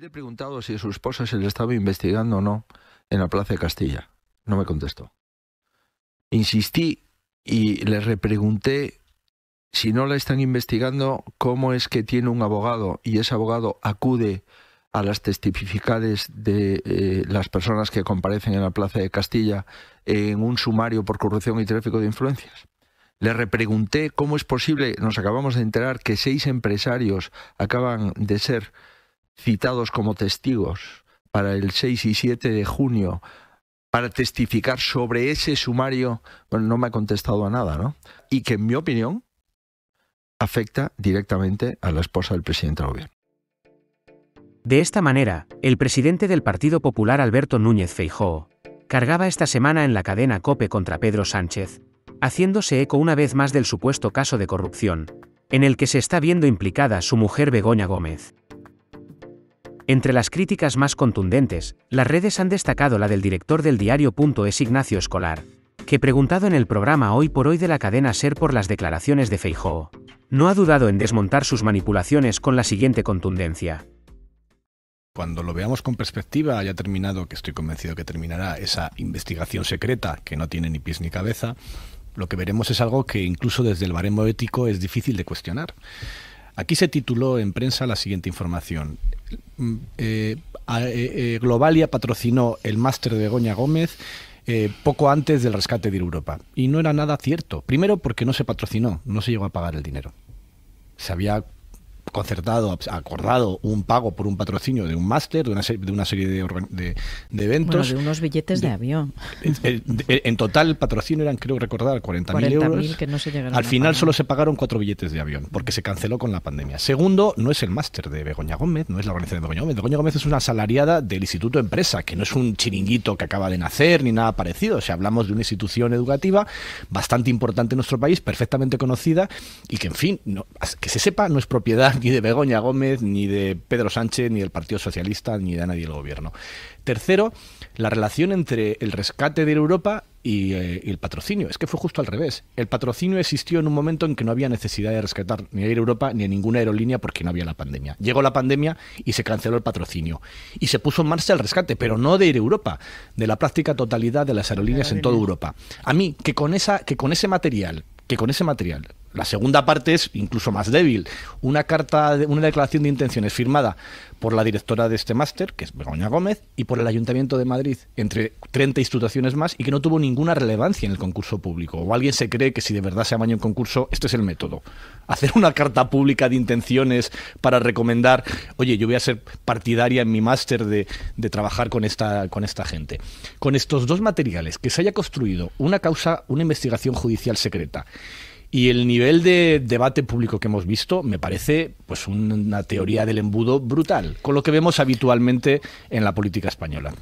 Le preguntado si a su esposa se le estaba investigando o no en la Plaza de Castilla. No me contestó. Insistí y le repregunté si no la están investigando, cómo es que tiene un abogado y ese abogado acude a las testificales de eh, las personas que comparecen en la Plaza de Castilla en un sumario por corrupción y tráfico de influencias. Le repregunté cómo es posible, nos acabamos de enterar que seis empresarios acaban de ser citados como testigos para el 6 y 7 de junio para testificar sobre ese sumario, bueno, no me ha contestado a nada, ¿no? Y que en mi opinión afecta directamente a la esposa del presidente del gobierno. De esta manera, el presidente del Partido Popular Alberto Núñez Feijóo cargaba esta semana en la cadena COPE contra Pedro Sánchez, haciéndose eco una vez más del supuesto caso de corrupción, en el que se está viendo implicada su mujer Begoña Gómez. Entre las críticas más contundentes, las redes han destacado la del director del diario.es Ignacio Escolar, que preguntado en el programa Hoy por Hoy de la cadena Ser por las declaraciones de Feijóo, no ha dudado en desmontar sus manipulaciones con la siguiente contundencia. Cuando lo veamos con perspectiva, haya terminado, que estoy convencido que terminará esa investigación secreta que no tiene ni pies ni cabeza, lo que veremos es algo que incluso desde el baremo ético es difícil de cuestionar. Aquí se tituló en prensa la siguiente información. Eh, eh, eh, Globalia patrocinó el máster de Goña Gómez poco antes del rescate de Europa. Y no era nada cierto. Primero porque no se patrocinó, no se llegó a pagar el dinero. Se había concertado, acordado un pago por un patrocinio de un máster, de una, serie de, eventos. de unos billetes de, avión. en total el patrocinio eran, creo recordar, 40.000 40 euros. Al final solo se pagaron cuatro billetes de avión, porque se canceló con la pandemia. Segundo, no es el máster de Begoña Gómez, no es la organización de Begoña Gómez. Begoña Gómez es una asalariada del Instituto Empresa, que no es un chiringuito que acaba de nacer ni nada parecido. O sea, hablamos de una institución educativa bastante importante en nuestro país, perfectamente conocida y que, en fin, que se sepa, no es propiedad ni de Begoña Gómez, ni de Pedro Sánchez, ni del Partido Socialista, ni de nadie del gobierno. Tercero, la relación entre el rescate de Europa y, eh, el patrocinio. Es que fue justo al revés. El patrocinio existió en un momento en que no había necesidad de rescatar ni a Europa ni a ninguna aerolínea porque no había la pandemia. Llegó la pandemia y se canceló el patrocinio. Y se puso en marcha el rescate, pero no de Europa, de la práctica totalidad de las aerolíneas en toda Europa. A mí, que con, esa, que con ese material que con ese material la segunda parte es incluso más débil. Una carta, una declaración de intenciones firmada por la directora de este máster, que es Begoña Gómez, y por el Ayuntamiento de Madrid, entre 30 instituciones más, y que no tuvo ninguna relevancia en el concurso público. O alguien se cree que si de verdad se amaña un concurso, este es el método. Hacer una carta pública de intenciones para recomendar, oye, yo voy a ser partidaria en mi máster de, de trabajar con esta, con esta gente. Con estos dos materiales, que se haya construido una causa, una investigación judicial secreta, y el nivel de debate público que hemos visto me parece pues una teoría del embudo brutal, con lo que vemos habitualmente en la política española.